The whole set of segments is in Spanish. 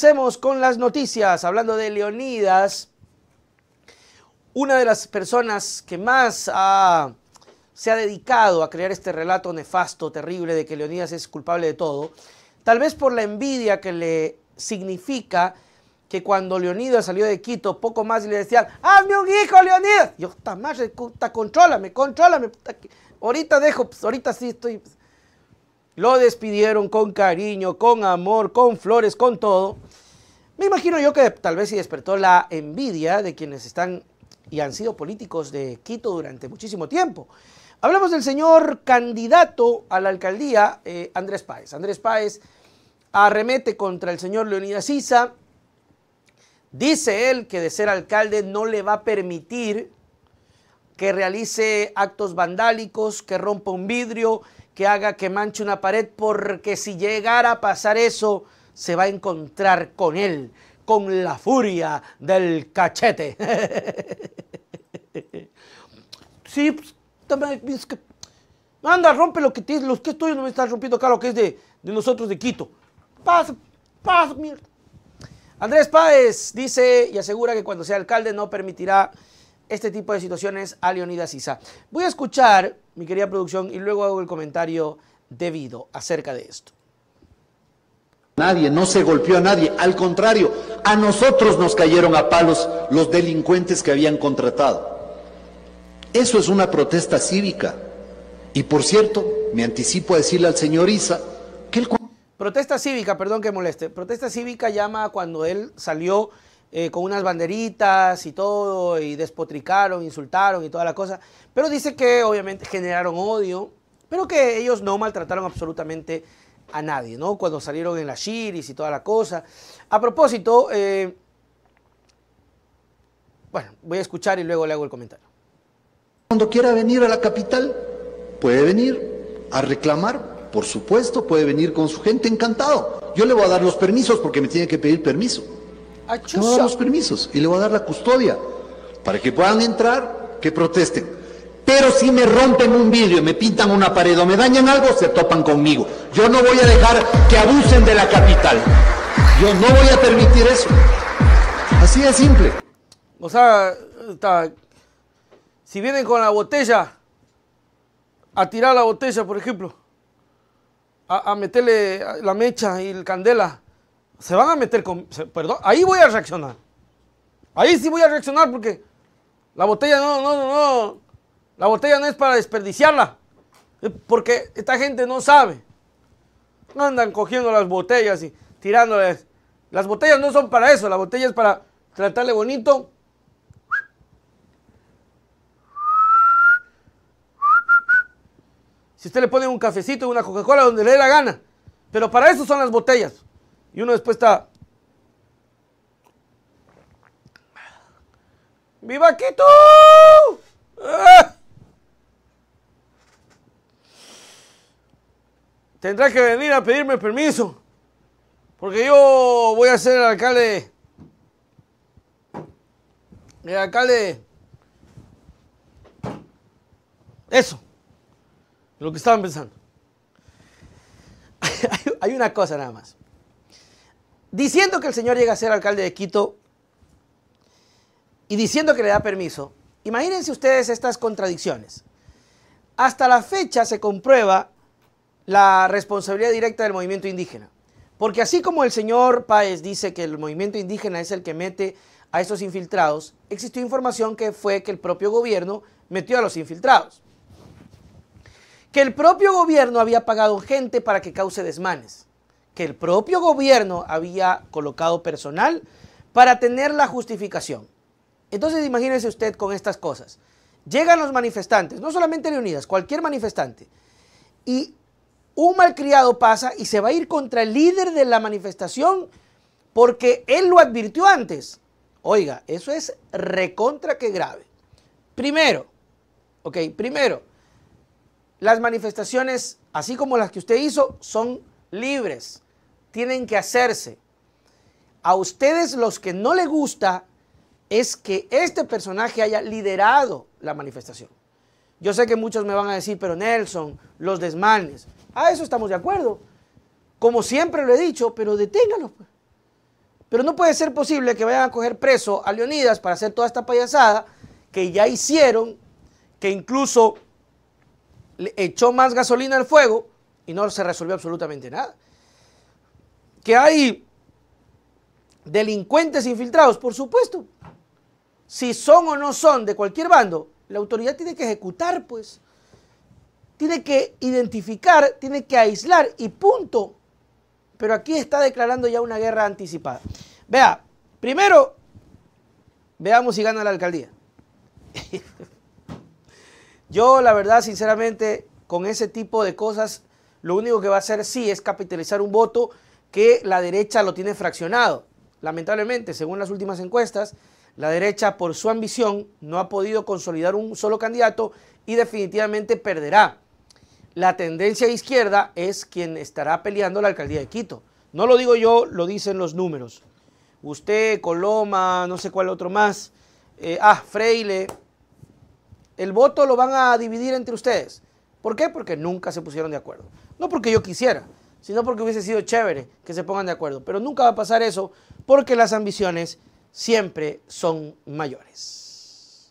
Comencemos con las noticias, hablando de Leonidas, una de las personas que más ah, se ha dedicado a crear este relato nefasto, terrible, de que Leonidas es culpable de todo, tal vez por la envidia que le significa que cuando Leonidas salió de Quito, poco más le decían, ¡hazme un hijo, Leonidas! Yo, está más, controlame, controlame, ahorita dejo, pues, ahorita sí estoy lo despidieron con cariño, con amor, con flores, con todo. Me imagino yo que tal vez sí despertó la envidia de quienes están y han sido políticos de Quito durante muchísimo tiempo. Hablamos del señor candidato a la alcaldía, eh, Andrés Páez. Andrés Páez arremete contra el señor Leonidas Sisa. Dice él que de ser alcalde no le va a permitir que realice actos vandálicos, que rompa un vidrio, que haga que manche una pared, porque si llegara a pasar eso, se va a encontrar con él, con la furia del cachete. sí, pues, anda, rompe lo que tienes, los que estoy no me están rompiendo acá lo que es de, de nosotros de Quito. Pasa, pasa, mierda. Andrés Páez dice y asegura que cuando sea alcalde no permitirá este tipo de situaciones a Leonidas Isa. Voy a escuchar mi querida producción, y luego hago el comentario debido acerca de esto. Nadie, no se golpeó a nadie, al contrario, a nosotros nos cayeron a palos los delincuentes que habían contratado. Eso es una protesta cívica. Y por cierto, me anticipo a decirle al señor Isa que él... Protesta cívica, perdón que moleste, protesta cívica llama cuando él salió eh, con unas banderitas y todo, y despotricaron, insultaron y toda la cosa. Pero dice que obviamente generaron odio, pero que ellos no maltrataron absolutamente a nadie, ¿no? Cuando salieron en las shiris y toda la cosa. A propósito, eh, bueno, voy a escuchar y luego le hago el comentario. Cuando quiera venir a la capital, puede venir a reclamar, por supuesto, puede venir con su gente encantado. Yo le voy a dar los permisos porque me tiene que pedir permiso. No los permisos y le voy a dar la custodia para que puedan entrar, que protesten. Pero si me rompen un vidrio, me pintan una pared o me dañan algo, se topan conmigo. Yo no voy a dejar que abusen de la capital. Yo no voy a permitir eso. Así de simple. O sea, si vienen con la botella, a tirar la botella, por ejemplo, a, a meterle la mecha y el candela, se van a meter con... perdón, ahí voy a reaccionar. Ahí sí voy a reaccionar porque la botella no, no, no, no. La botella no es para desperdiciarla. Porque esta gente no sabe. Andan cogiendo las botellas y tirándolas. Las botellas no son para eso, la botella es para tratarle bonito. Si usted le pone un cafecito y una Coca-Cola donde le dé la gana. Pero para eso son las botellas. Y uno después está... ¡Viva Quito! Ah. Tendrá que venir a pedirme permiso. Porque yo voy a ser el alcalde. El alcalde. Eso. Lo que estaban pensando. Hay una cosa nada más diciendo que el señor llega a ser alcalde de Quito y diciendo que le da permiso, imagínense ustedes estas contradicciones. Hasta la fecha se comprueba la responsabilidad directa del movimiento indígena. Porque así como el señor Páez dice que el movimiento indígena es el que mete a estos infiltrados, existió información que fue que el propio gobierno metió a los infiltrados. Que el propio gobierno había pagado gente para que cause desmanes que el propio gobierno había colocado personal para tener la justificación. Entonces imagínese usted con estas cosas. Llegan los manifestantes, no solamente Leonidas, cualquier manifestante, y un malcriado pasa y se va a ir contra el líder de la manifestación porque él lo advirtió antes. Oiga, eso es recontra que grave. Primero, ok, primero, las manifestaciones, así como las que usted hizo, son libres, tienen que hacerse. A ustedes los que no le gusta es que este personaje haya liderado la manifestación. Yo sé que muchos me van a decir, pero Nelson, los desmanes, a eso estamos de acuerdo. Como siempre lo he dicho, pero deténganlo pues. Pero no puede ser posible que vayan a coger preso a Leonidas para hacer toda esta payasada que ya hicieron, que incluso le echó más gasolina al fuego y no se resolvió absolutamente nada. Que hay delincuentes infiltrados, por supuesto. Si son o no son de cualquier bando, la autoridad tiene que ejecutar, pues. Tiene que identificar, tiene que aislar y punto. Pero aquí está declarando ya una guerra anticipada. Vea, primero, veamos si gana la alcaldía. Yo, la verdad, sinceramente, con ese tipo de cosas lo único que va a hacer sí es capitalizar un voto que la derecha lo tiene fraccionado. Lamentablemente, según las últimas encuestas, la derecha por su ambición no ha podido consolidar un solo candidato y definitivamente perderá. La tendencia izquierda es quien estará peleando la alcaldía de Quito. No lo digo yo, lo dicen los números. Usted, Coloma, no sé cuál otro más. Eh, ah, Freile. El voto lo van a dividir entre ustedes. ¿Por qué? Porque nunca se pusieron de acuerdo. No porque yo quisiera, sino porque hubiese sido chévere que se pongan de acuerdo. Pero nunca va a pasar eso porque las ambiciones siempre son mayores.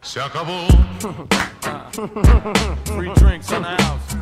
Se acabó.